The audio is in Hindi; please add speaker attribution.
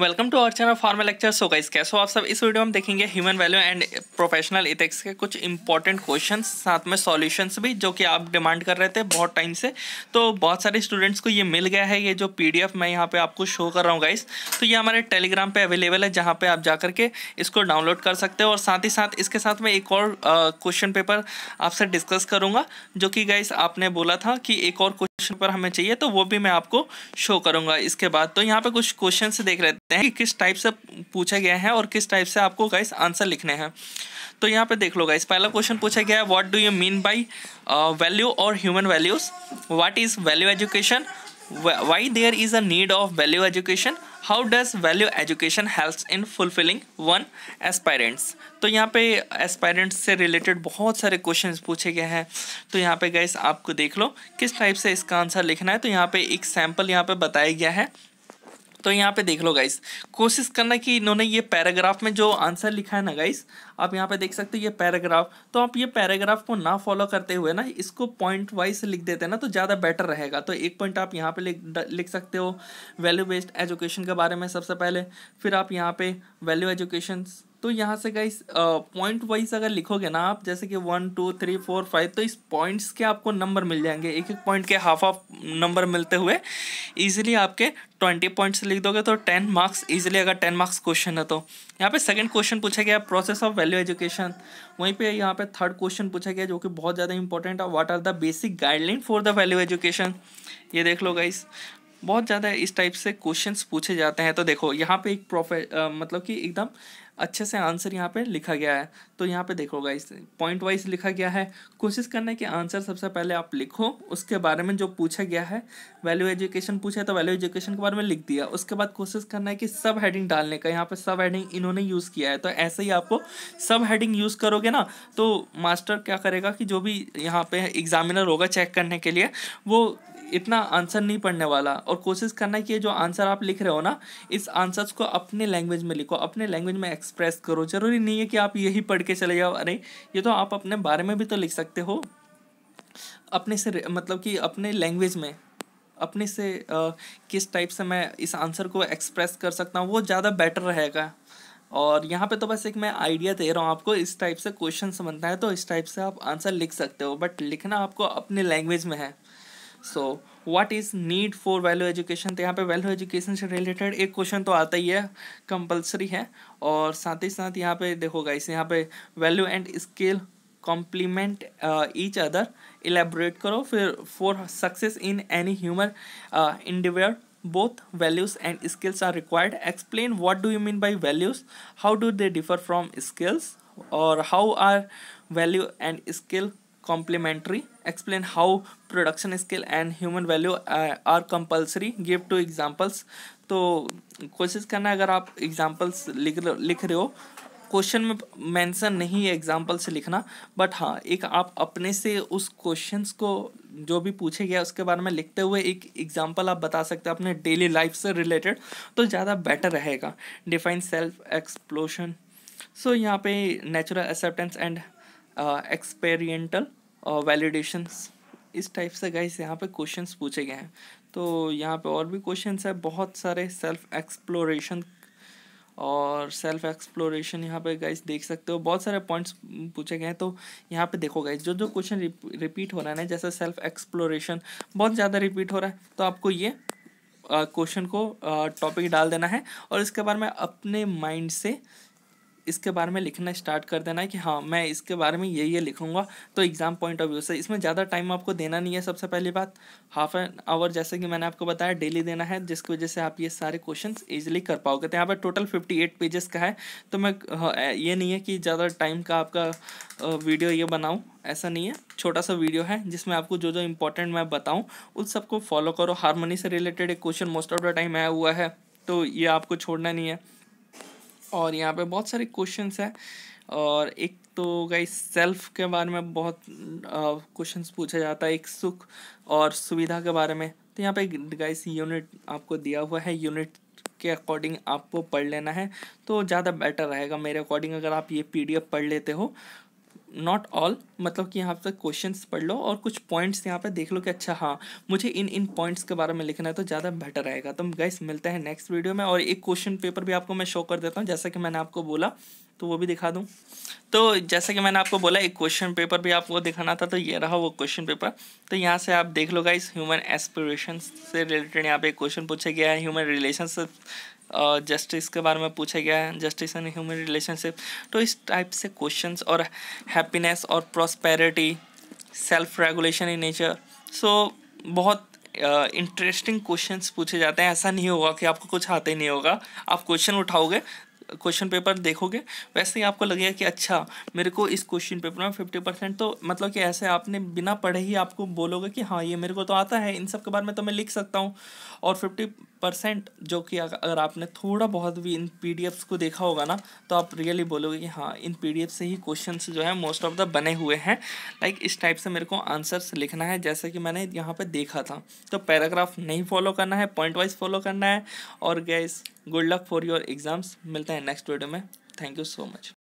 Speaker 1: welcome to our channel formal lecture so guys कैसे हो आप सब इस वीडियो में देखेंगे human value and professional ethics के कुछ इंपॉर्टेंट क्वेश्चंस साथ में सॉल्यूशंस भी जो कि आप डिमांड कर रहे थे बहुत टाइम से तो बहुत सारे स्टूडेंट्स को ये मिल गया है ये जो पीडीएफ मैं यहाँ पे आपको शो कर रहा हूँ गाइस तो ये हमारे टेलीग्राम पर अवेलेबल है जहाँ पर आप जा करके इसको डाउनलोड कर सकते हो और साथ ही साथ इसके साथ में एक और क्वेश्चन पेपर आपसे डिस्कस करूँगा जो कि गाइस आपने बोला था कि एक और पर हमें चाहिए तो वो भी मैं आपको शो करूंगा इसके बाद तो यहाँ पे कुछ क्वेश्चन देख लेते हैं कि किस टाइप से पूछे गए हैं और किस टाइप से आपको गाइस आंसर लिखने हैं तो यहाँ पे देख लो गाइस पहला क्वेश्चन पूछा गया है what do you mean by value और human values what is value education why there is a need of value education how does value education helps in fulfilling one aspirants तो यहाँ पे aspirants से related बहुत सारे questions पूछे गए हैं तो यहाँ पे guys आपको देख लो किस type से इसका answer लिखना है तो यहाँ पे एक sample यहाँ पे बताया गया है तो यहाँ पे देख लो गाइस कोशिश करना कि इन्होंने ये पैराग्राफ में जो आंसर लिखा है ना गाइस आप यहाँ पे देख सकते हो ये पैराग्राफ तो आप ये पैराग्राफ को ना फॉलो करते हुए ना इसको पॉइंट वाइज लिख देते हैं ना तो ज़्यादा बेटर रहेगा तो एक पॉइंट आप यहाँ पे लिख लिख सकते हो वैल्यू बेस्ड एजुकेशन के बारे में सबसे पहले फिर आप यहाँ पे वैल्यू एजुकेशन तो यहाँ से गाइस पॉइंट वाइज अगर लिखोगे ना आप जैसे कि one two three four five तो इस पॉइंट्स के आपको नंबर मिल जाएंगे एक एक पॉइंट के हाफ ऑफ नंबर मिलते हुए इजीली आपके ट्वेंटी पॉइंट्स लिख दोगे तो टेन मार्क्स इजीली अगर टेन मार्क्स क्वेश्चन है तो यहाँ पे सेकंड क्वेश्चन पूछा गया प्रोसेस ऑफ वैल्यू एजुकेशन वहीं पर यहाँ पे थर्ड क्वेश्चन पूछा गया जो कि बहुत ज़्यादा इंपॉर्टेंट है what are the basic guideline for the value education ये देख लो गाइस बहुत ज़्यादा इस टाइप से क्वेश्चंस पूछे जाते हैं तो देखो यहाँ पे एक प्रोफे आ, uh, मतलब कि एकदम अच्छे से आंसर यहाँ पे लिखा गया है तो यहाँ पे देखो गाइस पॉइंट वाइज लिखा गया है कोशिश करना है कि आंसर सबसे पहले आप लिखो उसके बारे में जो पूछा गया है वैल्यू एजुकेशन पूछा है तो वैल्यू एजुकेशन के बारे में लिख दिया उसके बाद कोशिश करना है कि सब हेडिंग डालने का यहाँ पे सब हेडिंग इन्होंने यूज़ किया है तो ऐसे ही आपको सब हेडिंग यूज़ करोगे ना तो मास्टर क्या करेगा कि जो भी यहाँ पर एग्जामिनर होगा चेक करने के लिए वो इतना आंसर नहीं पढ़ने वाला और कोशिश करना है कि जो आंसर आप लिख रहे हो ना इस आंसर्स को अपने लैंग्वेज में लिखो अपने लैंग्वेज में एक्सप्रेस करो जरूरी नहीं है कि आप यही पढ़ के चले जाओ अरे ये तो आप अपने बारे में भी तो लिख सकते हो अपने से मतलब कि अपने लैंग्वेज में अपने से आ, किस टाइप से मैं इस आंसर को एक्सप्रेस कर सकता हूँ वो ज़्यादा बेटर रहेगा और यहाँ पे तो बस एक मैं आइडिया दे रहा हूँ आपको इस टाइप से क्वेश्चन बनता है तो इस टाइप से आप आंसर लिख सकते हो बट लिखना आपको अपने लैंग्वेज में है so what is need for value education तो यहाँ पे वैल्यू एजुकेशन से रिलेटेड एक क्वेश्चन तो आता ही है कंपलसरी है और साथ ही साथ यहाँ पे देखो गाइस यहाँ पे value and skill complement each other elaborate करो फिर for success in any human individual both values and skills are required explain what do you mean by values how do they differ from skills और how are value and skill complementary explain how production skill and human value uh, are compulsory give two examples तो कोशिश करना अगर आप एग्जाम्पल्स लिख लिख रहे हो क्वेश्चन में मेंशन नहीं है एग्जाम्पल से लिखना बट हाँ एक आप अपने से उस क्वेश्चंस को जो भी पूछे गया उसके बारे में लिखते हुए एक एग्जाम्पल आप बता सकते हैं अपने डेली लाइफ से रिलेटेड तो ज़्यादा बेटर रहेगा डिफाइन सेल्फ एक्सप्लोशन सो यहाँ पे natural acceptance and experiential uh, validations uh, इस टाइप से गाइस यहाँ पे क्वेश्चंस पूछे गए हैं तो यहाँ पे और भी क्वेश्चंस है बहुत सारे सेल्फ एक्सप्लोरेशन और सेल्फ एक्सप्लोरेशन यहाँ पे गाइस देख सकते हो बहुत सारे पॉइंट्स पूछे गए हैं तो यहाँ पे देखो गाइस जो जो क्वेश्चन रिपीट हो रहा है ना जैसे सेल्फ एक्सप्लोरेशन बहुत ज़्यादा रिपीट हो रहा है तो आपको ये क्वेश्चन uh, को टॉपिक डाल देना है और इसके बारे में अपने माइंड से इसके बारे में लिखना स्टार्ट कर देना है कि हाँ मैं इसके बारे में ये ये लिखूंगा तो एग्ज़ाम पॉइंट ऑफ व्यू से इसमें ज़्यादा टाइम आपको देना नहीं है सबसे पहली बात हाफ एन आवर जैसे कि मैंने आपको बताया डेली देना है जिसकी वजह से आप ये सारे क्वेश्चन ईजिली कर पाओगे तो यहाँ पर टोटल फिफ्टी एट पेजेस का है तो मैं हाँ, ये नहीं है कि ज़्यादा टाइम का आपका वीडियो ये बनाऊँ ऐसा नहीं है छोटा सा वीडियो है जिसमें आपको जो जो इंपॉर्टेंट मैं बताऊँ उन सबको फॉलो करो हारमोनी से रिलेटेड एक question most of the time आया हुआ है तो ये आपको छोड़ना नहीं है और यहाँ पे बहुत सारे क्वेश्चंस हैं और एक तो गई सेल्फ के बारे में बहुत क्वेश्चंस पूछा जाता है एक सुख और सुविधा के बारे में तो यहाँ पे गाइस यूनिट आपको दिया हुआ है यूनिट के अकॉर्डिंग आपको पढ़ लेना है तो ज़्यादा बेटर रहेगा मेरे अकॉर्डिंग अगर आप ये पीडीएफ पढ़ लेते हो नॉट ऑल मतलब कि यहाँ पर क्वेश्चन पढ़ लो और कुछ पॉइंट्स यहाँ पे देख लो कि अच्छा हाँ मुझे इन इन पॉइंट्स के बारे में लिखना है तो ज़्यादा बेटर रहेगा तो गैस मिलते हैं नेक्स्ट वीडियो में और एक क्वेश्चन पेपर भी आपको मैं शो कर देता हूँ जैसा कि मैंने आपको बोला तो वो भी दिखा दूँ तो जैसा कि मैंने आपको बोला एक क्वेश्चन पेपर भी आपको दिखाना था तो ये रहा वो क्वेश्चन पेपर तो यहाँ से आप देख लो गाइस ह्यूमन एस्पिरेशन से रिलेटेड यहाँ पे एक क्वेश्चन पूछा गया है ह्यूमन रिलेशनशिप जस्टिस के बारे में पूछा गया है जस्टिस एंड ह्यूमन रिलेशनशिप तो इस टाइप से क्वेश्चन और हैप्पीनेस और prosperity self regulation in nature so बहुत इंटरेस्टिंग uh, क्वेश्चंस पूछे जाते हैं ऐसा नहीं होगा कि आपको कुछ आते ही नहीं होगा आप क्वेश्चन उठाओगे क्वेश्चन पेपर देखोगे वैसे ही आपको लगेगा कि अच्छा मेरे को इस क्वेश्चन पेपर में फिफ्टी परसेंट तो मतलब कि ऐसे आपने बिना पढ़े ही आपको बोलोगे कि हाँ ये मेरे को तो आता है इन सब के बारे में तो मैं लिख सकता हूँ और फिफ्टी परसेंट जो कि अगर आपने थोड़ा बहुत भी इन पी को देखा होगा ना तो आप रियली बोलोगे कि हाँ इन पी से ही क्वेश्चन जो है मोस्ट ऑफ द बने हुए हैं लाइक इस टाइप से मेरे को आंसर्स लिखना है जैसे कि मैंने यहाँ पर देखा था तो पैराग्राफ नहीं फॉलो करना है पॉइंट वाइज फॉलो करना है और guys good luck for your exams मिलते हैं नेक्स्ट वीडियो में थैंक यू सो मच